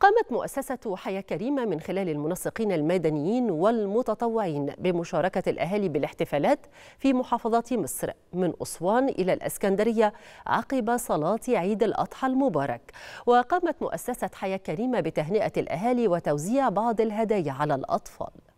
قامت مؤسسة حياة كريمة من خلال المنسقين المدنيين والمتطوعين بمشاركة الأهالي بالاحتفالات في محافظات مصر من أسوان إلى الأسكندرية عقب صلاة عيد الأضحى المبارك وقامت مؤسسة حياة كريمة بتهنئة الأهالي وتوزيع بعض الهدايا على الأطفال